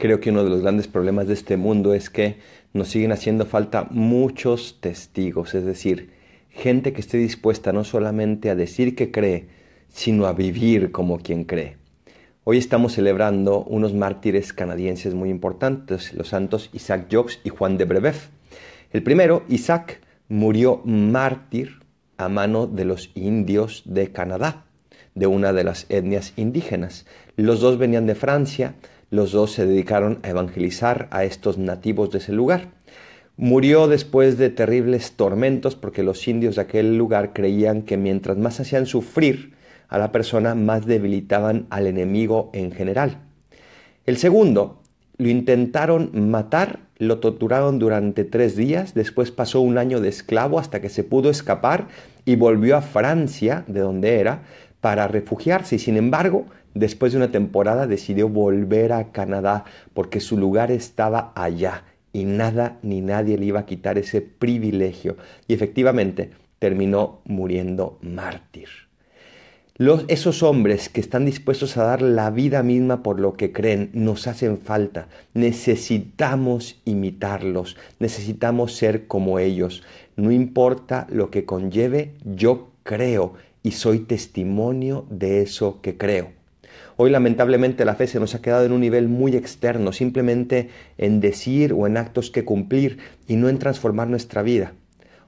Creo que uno de los grandes problemas de este mundo es que nos siguen haciendo falta muchos testigos, es decir, gente que esté dispuesta no solamente a decir que cree, sino a vivir como quien cree. Hoy estamos celebrando unos mártires canadienses muy importantes, los santos Isaac Jobs y Juan de Brebeuf. El primero, Isaac, murió mártir a mano de los indios de Canadá, de una de las etnias indígenas. Los dos venían de Francia, los dos se dedicaron a evangelizar a estos nativos de ese lugar. Murió después de terribles tormentos porque los indios de aquel lugar creían que mientras más hacían sufrir a la persona, más debilitaban al enemigo en general. El segundo, lo intentaron matar, lo torturaron durante tres días, después pasó un año de esclavo hasta que se pudo escapar y volvió a Francia, de donde era, para refugiarse y sin embargo después de una temporada decidió volver a Canadá porque su lugar estaba allá y nada ni nadie le iba a quitar ese privilegio y efectivamente terminó muriendo mártir. Los, esos hombres que están dispuestos a dar la vida misma por lo que creen nos hacen falta. Necesitamos imitarlos, necesitamos ser como ellos. No importa lo que conlleve, yo creo y soy testimonio de eso que creo. Hoy lamentablemente la fe se nos ha quedado en un nivel muy externo, simplemente en decir o en actos que cumplir y no en transformar nuestra vida.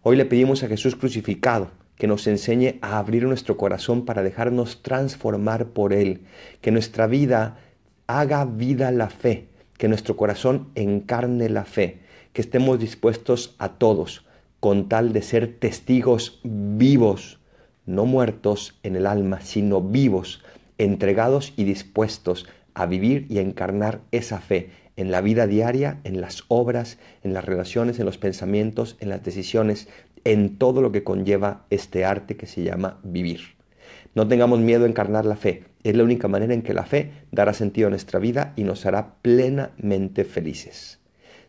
Hoy le pedimos a Jesús crucificado que nos enseñe a abrir nuestro corazón para dejarnos transformar por Él, que nuestra vida haga vida la fe, que nuestro corazón encarne la fe, que estemos dispuestos a todos con tal de ser testigos vivos no muertos en el alma, sino vivos, entregados y dispuestos a vivir y a encarnar esa fe en la vida diaria, en las obras, en las relaciones, en los pensamientos, en las decisiones, en todo lo que conlleva este arte que se llama vivir. No tengamos miedo a encarnar la fe. Es la única manera en que la fe dará sentido a nuestra vida y nos hará plenamente felices.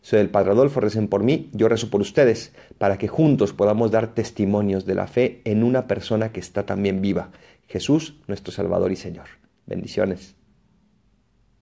Soy el Padre Adolfo, recen por mí, yo rezo por ustedes, para que juntos podamos dar testimonios de la fe en una persona que está también viva, Jesús, nuestro Salvador y Señor. Bendiciones.